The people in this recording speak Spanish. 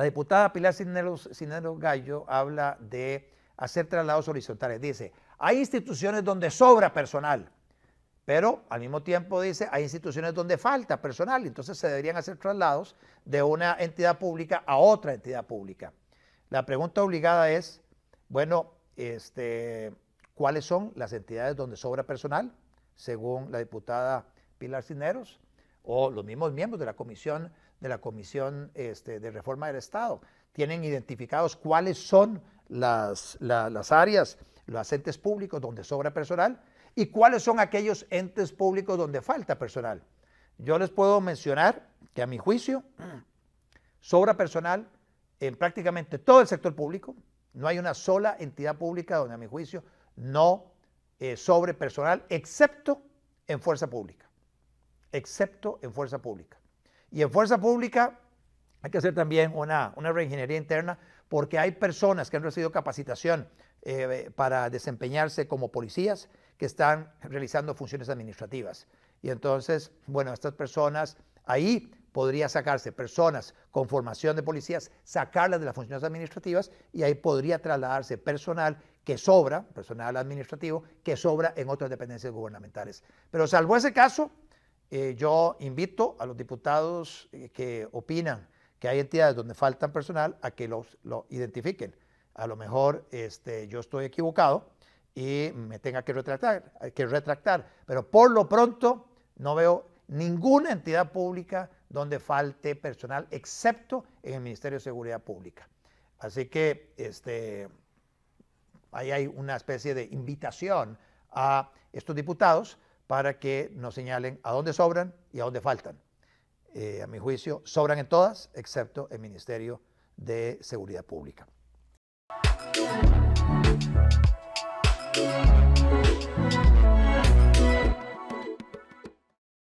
La diputada Pilar Cineros Gallo habla de hacer traslados horizontales. Dice, hay instituciones donde sobra personal, pero al mismo tiempo dice, hay instituciones donde falta personal, entonces se deberían hacer traslados de una entidad pública a otra entidad pública. La pregunta obligada es, bueno, este, ¿cuáles son las entidades donde sobra personal? Según la diputada Pilar Cineros o los mismos miembros de la comisión de la comisión este, de reforma del Estado tienen identificados cuáles son las, áreas, los entes públicos donde sobra personal y cuáles son aquellos entes públicos donde falta personal. Yo les puedo mencionar que a mi juicio sobra personal en prácticamente todo el sector público. No hay una sola entidad pública donde a mi juicio no eh, sobre personal, excepto en fuerza pública excepto en fuerza pública. Y en fuerza pública hay que hacer también una, una reingeniería interna porque hay personas que han recibido capacitación eh, para desempeñarse como policías que están realizando funciones administrativas. Y entonces, bueno, estas personas ahí podría sacarse personas con formación de policías, sacarlas de las funciones administrativas y ahí podría trasladarse personal que sobra, personal administrativo, que sobra en otras dependencias gubernamentales. Pero salvo ese caso, eh, yo invito a los diputados eh, que opinan que hay entidades donde faltan personal a que los, lo identifiquen. A lo mejor este, yo estoy equivocado y me tenga que retractar, que retractar, pero por lo pronto no veo ninguna entidad pública donde falte personal, excepto en el Ministerio de Seguridad Pública. Así que este, ahí hay una especie de invitación a estos diputados para que nos señalen a dónde sobran y a dónde faltan. Eh, a mi juicio, sobran en todas, excepto el Ministerio de Seguridad Pública.